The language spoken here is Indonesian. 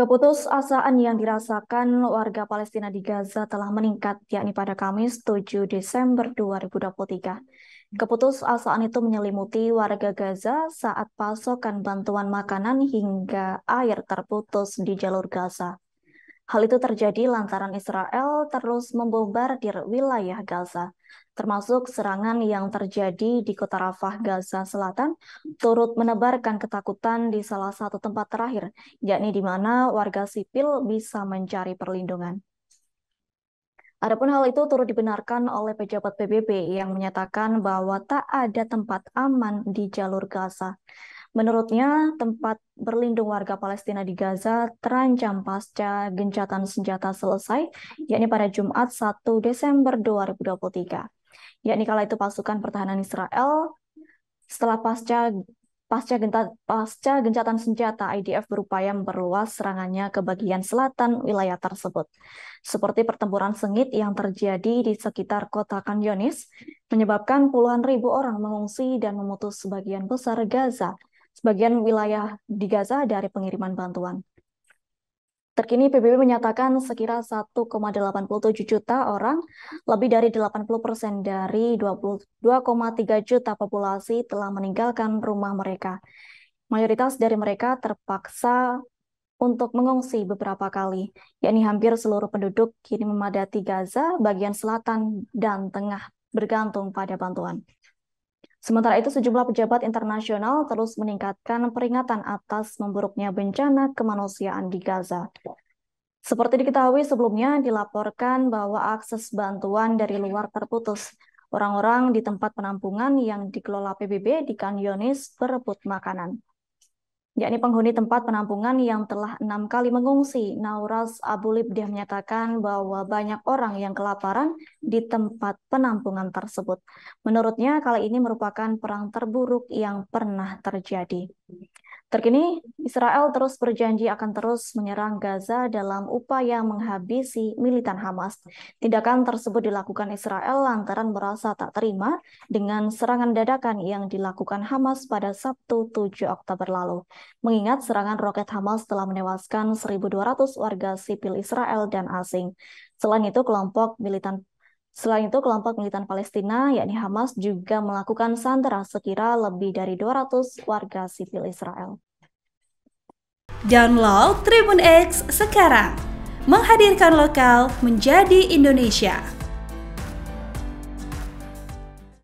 asaan yang dirasakan warga Palestina di Gaza telah meningkat, yakni pada Kamis 7 Desember 2023. asaan itu menyelimuti warga Gaza saat pasokan bantuan makanan hingga air terputus di jalur Gaza. Hal itu terjadi lantaran Israel terus membombardir wilayah Gaza, termasuk serangan yang terjadi di kota Rafah, Gaza Selatan, turut menebarkan ketakutan di salah satu tempat terakhir, yakni di mana warga sipil bisa mencari perlindungan. Adapun hal itu turut dibenarkan oleh pejabat PBB yang menyatakan bahwa tak ada tempat aman di jalur Gaza. Menurutnya, tempat berlindung warga Palestina di Gaza terancam pasca gencatan senjata selesai, yakni pada Jumat 1 Desember 2023. Yakni kala itu pasukan pertahanan Israel setelah pasca pasca genta, pasca gencatan senjata IDF berupaya memperluas serangannya ke bagian selatan wilayah tersebut. Seperti pertempuran sengit yang terjadi di sekitar kota Kanyonis, menyebabkan puluhan ribu orang mengungsi dan memutus sebagian besar Gaza sebagian wilayah di Gaza dari pengiriman bantuan. Terkini PBB menyatakan sekira 1,87 juta orang, lebih dari 80 persen dari 22,3 juta populasi telah meninggalkan rumah mereka. Mayoritas dari mereka terpaksa untuk mengungsi beberapa kali, yakni hampir seluruh penduduk kini memadati Gaza, bagian selatan dan tengah bergantung pada bantuan. Sementara itu, sejumlah pejabat internasional terus meningkatkan peringatan atas memburuknya bencana kemanusiaan di Gaza. Seperti diketahui sebelumnya, dilaporkan bahwa akses bantuan dari luar terputus. Orang-orang di tempat penampungan yang dikelola PBB di Kanyonis berebut makanan yakni penghuni tempat penampungan yang telah enam kali mengungsi. Nauras Abulib dia menyatakan bahwa banyak orang yang kelaparan di tempat penampungan tersebut. Menurutnya, kali ini merupakan perang terburuk yang pernah terjadi. Terkini, Israel terus berjanji akan terus menyerang Gaza dalam upaya menghabisi militan Hamas. Tindakan tersebut dilakukan Israel lantaran merasa tak terima dengan serangan dadakan yang dilakukan Hamas pada Sabtu 7 Oktober lalu. Mengingat serangan roket Hamas telah menewaskan 1.200 warga sipil Israel dan asing. Selain itu, kelompok militan Selain itu, kelompok militan Palestina, yakni Hamas, juga melakukan sandera sekira lebih dari 200 warga sipil Israel. Download Tribun X sekarang, menghadirkan lokal menjadi Indonesia.